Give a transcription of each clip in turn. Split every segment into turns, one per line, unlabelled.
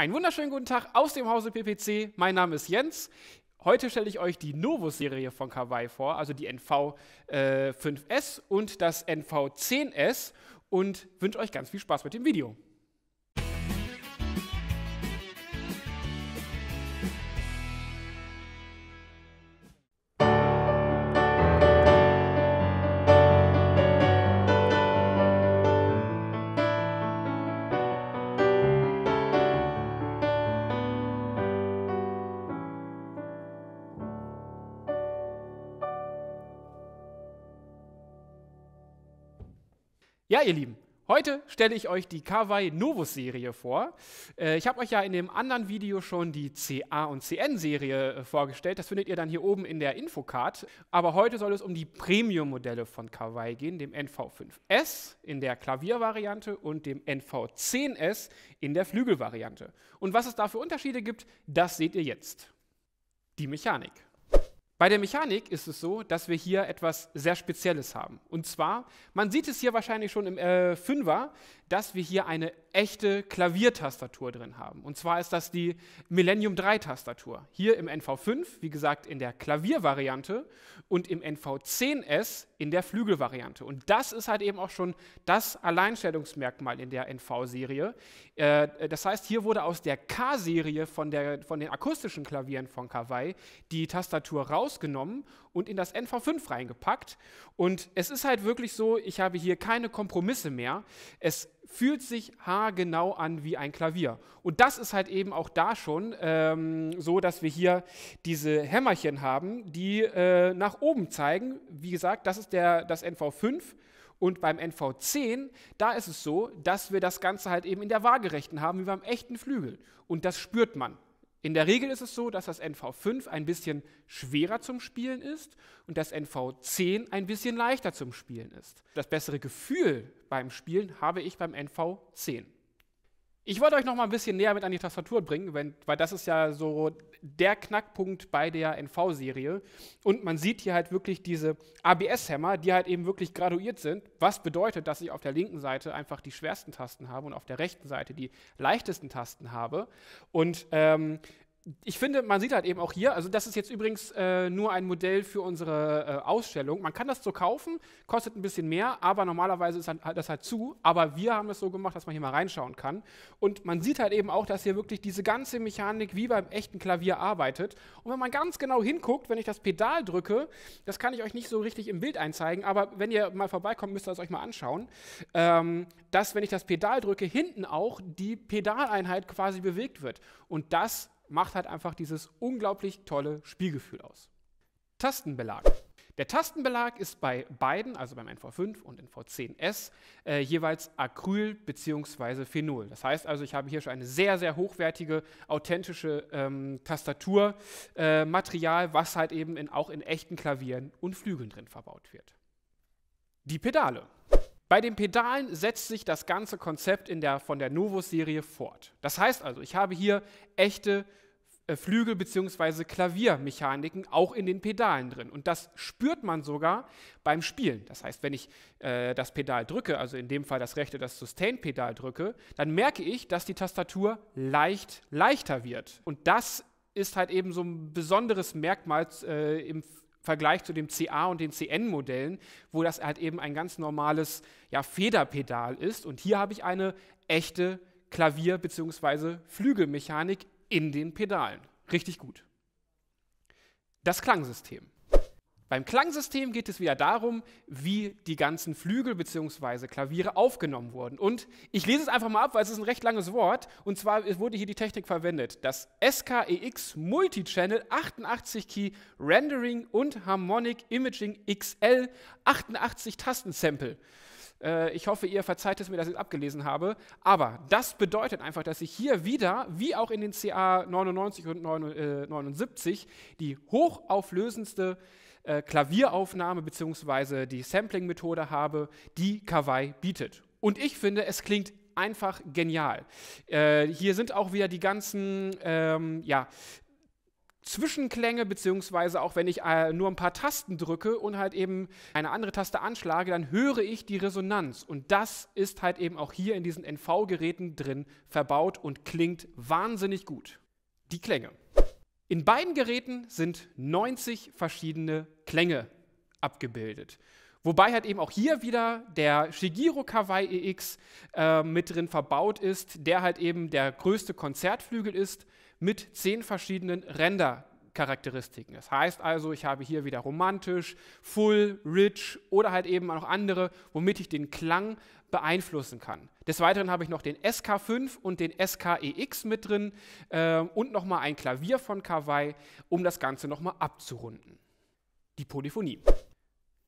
Einen wunderschönen guten Tag aus dem Hause PPC. Mein Name ist Jens. Heute stelle ich euch die Novus-Serie von Kawaii vor, also die NV5S äh, und das NV10S und wünsche euch ganz viel Spaß mit dem Video. Ja, ihr Lieben, heute stelle ich euch die Kawai Novus Serie vor. Äh, ich habe euch ja in dem anderen Video schon die CA und CN Serie äh, vorgestellt. Das findet ihr dann hier oben in der Infocard. Aber heute soll es um die Premium Modelle von Kawai gehen, dem NV5S in der Klaviervariante und dem NV10S in der Flügelvariante. Und was es da für Unterschiede gibt, das seht ihr jetzt. Die Mechanik. Bei der Mechanik ist es so, dass wir hier etwas sehr Spezielles haben. Und zwar, man sieht es hier wahrscheinlich schon im äh, Fünfer, dass wir hier eine echte Klaviertastatur drin haben. Und zwar ist das die Millennium 3 Tastatur. Hier im NV5, wie gesagt, in der Klaviervariante und im NV10S in der Flügelvariante. Und das ist halt eben auch schon das Alleinstellungsmerkmal in der NV-Serie. Äh, das heißt, hier wurde aus der K-Serie von, von den akustischen Klavieren von Kawaii die Tastatur rausgenommen und in das NV5 reingepackt. Und es ist halt wirklich so, ich habe hier keine Kompromisse mehr. Es fühlt sich haargenau an wie ein Klavier. Und das ist halt eben auch da schon ähm, so, dass wir hier diese Hämmerchen haben, die äh, nach oben zeigen. Wie gesagt, das ist der, das NV5. Und beim NV10, da ist es so, dass wir das Ganze halt eben in der Waagerechten haben, wie beim echten Flügel. Und das spürt man. In der Regel ist es so, dass das NV5 ein bisschen schwerer zum Spielen ist und das NV10 ein bisschen leichter zum Spielen ist. Das bessere Gefühl beim Spielen habe ich beim NV10. Ich wollte euch noch mal ein bisschen näher mit an die Tastatur bringen, wenn, weil das ist ja so der Knackpunkt bei der NV-Serie. Und man sieht hier halt wirklich diese ABS-Hämmer, die halt eben wirklich graduiert sind. Was bedeutet, dass ich auf der linken Seite einfach die schwersten Tasten habe und auf der rechten Seite die leichtesten Tasten habe. Und ähm, ich finde, man sieht halt eben auch hier, also das ist jetzt übrigens äh, nur ein Modell für unsere äh, Ausstellung. Man kann das so kaufen, kostet ein bisschen mehr, aber normalerweise ist halt, das halt zu. Aber wir haben es so gemacht, dass man hier mal reinschauen kann. Und man sieht halt eben auch, dass hier wirklich diese ganze Mechanik wie beim echten Klavier arbeitet. Und wenn man ganz genau hinguckt, wenn ich das Pedal drücke, das kann ich euch nicht so richtig im Bild einzeigen, aber wenn ihr mal vorbeikommt, müsst ihr es euch mal anschauen, ähm, dass, wenn ich das Pedal drücke, hinten auch die Pedaleinheit quasi bewegt wird. Und das macht halt einfach dieses unglaublich tolle Spielgefühl aus. Tastenbelag. Der Tastenbelag ist bei beiden, also beim NV5 und NV10S, äh, jeweils Acryl bzw. Phenol. Das heißt also, ich habe hier schon eine sehr, sehr hochwertige, authentische ähm, Tastaturmaterial, äh, was halt eben in, auch in echten Klavieren und Flügeln drin verbaut wird. Die Pedale. Bei den Pedalen setzt sich das ganze Konzept der, von der Novus-Serie fort. Das heißt also, ich habe hier echte äh, Flügel- bzw. Klaviermechaniken auch in den Pedalen drin. Und das spürt man sogar beim Spielen. Das heißt, wenn ich äh, das Pedal drücke, also in dem Fall das rechte, das Sustain-Pedal drücke, dann merke ich, dass die Tastatur leicht leichter wird. Und das ist halt eben so ein besonderes Merkmal äh, im, Vergleich zu dem CA und den CN-Modellen, wo das halt eben ein ganz normales ja, Federpedal ist. Und hier habe ich eine echte Klavier- bzw. Flügelmechanik in den Pedalen. Richtig gut. Das Klangsystem. Beim Klangsystem geht es wieder darum, wie die ganzen Flügel bzw. Klaviere aufgenommen wurden. Und ich lese es einfach mal ab, weil es ist ein recht langes Wort. Und zwar wurde hier die Technik verwendet, das SKEX Multichannel 88 Key Rendering und Harmonic Imaging XL 88 Tastensample. sample äh, ich hoffe, ihr verzeiht es mir, dass ich es abgelesen habe. Aber das bedeutet einfach, dass sich hier wieder, wie auch in den CA 99 und 79, äh, die hochauflösendste äh, Klavieraufnahme bzw. die Sampling-Methode habe, die Kawaii bietet. Und ich finde, es klingt einfach genial. hier sind auch wieder die ganzen, ähm, ja, Zwischenklänge, beziehungsweise auch wenn ich äh, nur ein paar Tasten drücke und halt eben eine andere Taste anschlage, dann höre ich die Resonanz. Und das ist halt eben auch hier in diesen NV-Geräten drin verbaut und klingt wahnsinnig gut. Die Klänge. In beiden Geräten sind 90 verschiedene Klänge abgebildet. Wobei halt eben auch hier wieder der Shigiro Kawai EX äh, mit drin verbaut ist, der halt eben der größte Konzertflügel ist mit zehn verschiedenen Render Charakteristiken. Das heißt also, ich habe hier wieder romantisch, full, rich oder halt eben auch andere, womit ich den Klang beeinflussen kann. Des Weiteren habe ich noch den SK5 und den SKEX mit drin äh, und nochmal ein Klavier von Kawaii, um das Ganze nochmal abzurunden. Die Polyphonie.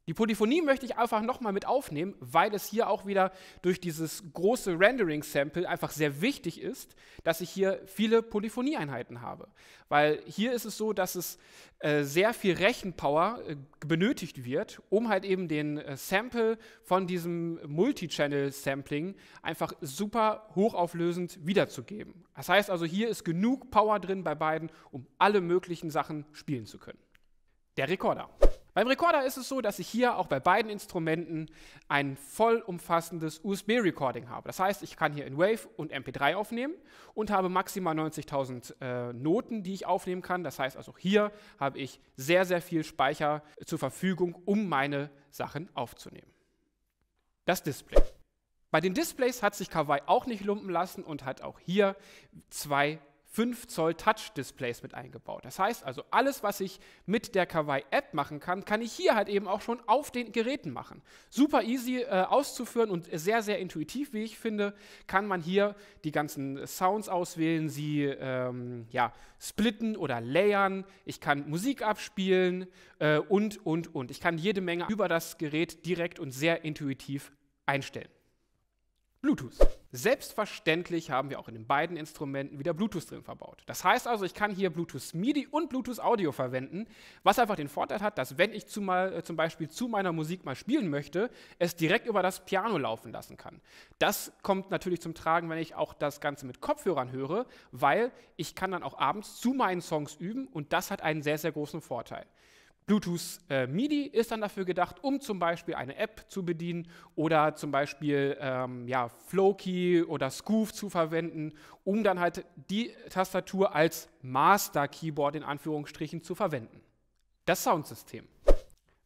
Die Polyphonie möchte ich einfach nochmal mit aufnehmen, weil es hier auch wieder durch dieses große Rendering-Sample einfach sehr wichtig ist, dass ich hier viele Polyphonie-Einheiten habe. Weil hier ist es so, dass es äh, sehr viel Rechenpower äh, benötigt wird, um halt eben den äh, Sample von diesem Multi-Channel-Sampling einfach super hochauflösend wiederzugeben. Das heißt also, hier ist genug Power drin bei beiden, um alle möglichen Sachen spielen zu können. Der Rekorder. Beim Recorder ist es so, dass ich hier auch bei beiden Instrumenten ein vollumfassendes USB-Recording habe. Das heißt, ich kann hier in Wave und MP3 aufnehmen und habe maximal 90.000 äh, Noten, die ich aufnehmen kann. Das heißt also, hier habe ich sehr, sehr viel Speicher zur Verfügung, um meine Sachen aufzunehmen. Das Display. Bei den Displays hat sich Kawaii auch nicht lumpen lassen und hat auch hier zwei 5 Zoll Touch-Displays mit eingebaut. Das heißt also, alles, was ich mit der Kawaii-App machen kann, kann ich hier halt eben auch schon auf den Geräten machen. Super easy äh, auszuführen und sehr, sehr intuitiv, wie ich finde, kann man hier die ganzen Sounds auswählen, sie ähm, ja, splitten oder layern. Ich kann Musik abspielen äh, und, und, und. Ich kann jede Menge über das Gerät direkt und sehr intuitiv einstellen. Bluetooth. Selbstverständlich haben wir auch in den beiden Instrumenten wieder Bluetooth drin verbaut. Das heißt also, ich kann hier Bluetooth MIDI und Bluetooth Audio verwenden, was einfach den Vorteil hat, dass wenn ich zum, mal, äh, zum Beispiel zu meiner Musik mal spielen möchte, es direkt über das Piano laufen lassen kann. Das kommt natürlich zum Tragen, wenn ich auch das Ganze mit Kopfhörern höre, weil ich kann dann auch abends zu meinen Songs üben und das hat einen sehr, sehr großen Vorteil. Bluetooth äh, MIDI ist dann dafür gedacht, um zum Beispiel eine App zu bedienen oder zum Beispiel ähm, ja, Flowkey oder Scoof zu verwenden, um dann halt die Tastatur als Master Keyboard in Anführungsstrichen zu verwenden. Das Soundsystem.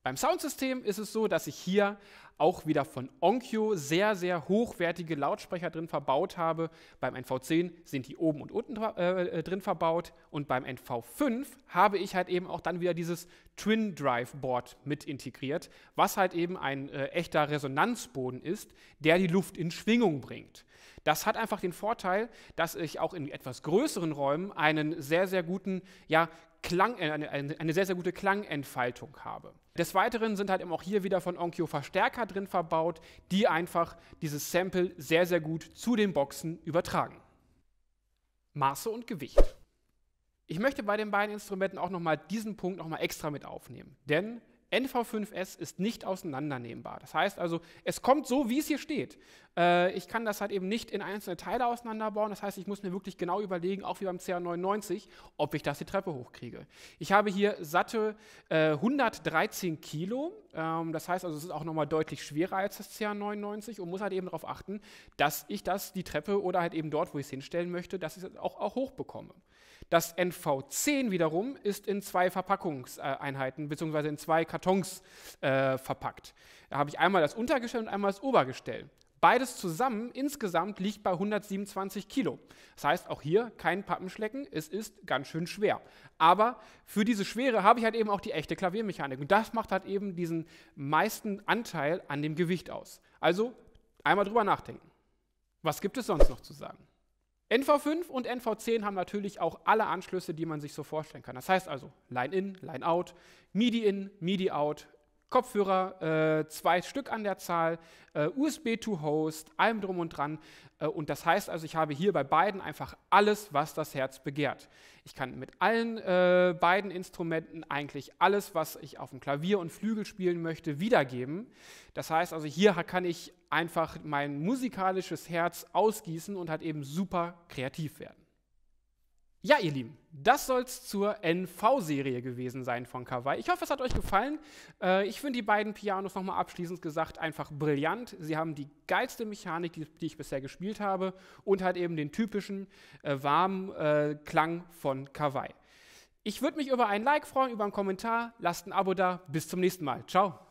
Beim Soundsystem ist es so, dass ich hier auch wieder von Onkyo sehr, sehr hochwertige Lautsprecher drin verbaut habe. Beim NV10 sind die oben und unten äh, äh, drin verbaut. Und beim NV5 habe ich halt eben auch dann wieder dieses Twin Drive Board mit integriert, was halt eben ein äh, echter Resonanzboden ist, der die Luft in Schwingung bringt. Das hat einfach den Vorteil, dass ich auch in etwas größeren Räumen einen sehr, sehr guten ja, Klang, äh, eine, eine sehr, sehr gute Klangentfaltung habe. Des Weiteren sind halt eben auch hier wieder von Onkyo Verstärker drin verbaut, die einfach dieses Sample sehr, sehr gut zu den Boxen übertragen. Maße und Gewicht. Ich möchte bei den beiden Instrumenten auch nochmal diesen Punkt nochmal extra mit aufnehmen, denn NV5S ist nicht auseinandernehmbar. Das heißt also, es kommt so, wie es hier steht. Äh, ich kann das halt eben nicht in einzelne Teile auseinanderbauen. Das heißt, ich muss mir wirklich genau überlegen, auch wie beim CA99, ob ich das die Treppe hochkriege. Ich habe hier satte äh, 113 Kilo. Ähm, das heißt also, es ist auch nochmal deutlich schwerer als das CA99 und muss halt eben darauf achten, dass ich das die Treppe oder halt eben dort, wo ich es hinstellen möchte, dass ich es auch, auch hochbekomme. Das NV10 wiederum ist in zwei Verpackungseinheiten bzw. in zwei Kartons äh, verpackt. Da habe ich einmal das Untergestell und einmal das Obergestell. Beides zusammen insgesamt liegt bei 127 Kilo. Das heißt, auch hier kein Pappenschlecken, es ist ganz schön schwer. Aber für diese Schwere habe ich halt eben auch die echte Klaviermechanik. Und das macht halt eben diesen meisten Anteil an dem Gewicht aus. Also einmal drüber nachdenken. Was gibt es sonst noch zu sagen? NV5 und NV10 haben natürlich auch alle Anschlüsse, die man sich so vorstellen kann. Das heißt also Line-In, Line-Out, MIDI-In, MIDI-Out, Kopfhörer, äh, zwei Stück an der Zahl, äh, USB to Host, allem drum und dran. Äh, und das heißt also, ich habe hier bei beiden einfach alles, was das Herz begehrt. Ich kann mit allen äh, beiden Instrumenten eigentlich alles, was ich auf dem Klavier und Flügel spielen möchte, wiedergeben. Das heißt also, hier kann ich einfach mein musikalisches Herz ausgießen und halt eben super kreativ werden. Ja, ihr Lieben, das soll es zur NV-Serie gewesen sein von Kawaii. Ich hoffe, es hat euch gefallen. Äh, ich finde die beiden Pianos nochmal abschließend gesagt einfach brillant. Sie haben die geilste Mechanik, die, die ich bisher gespielt habe und halt eben den typischen äh, warmen äh, Klang von Kawaii. Ich würde mich über ein Like freuen, über einen Kommentar. Lasst ein Abo da. Bis zum nächsten Mal. Ciao.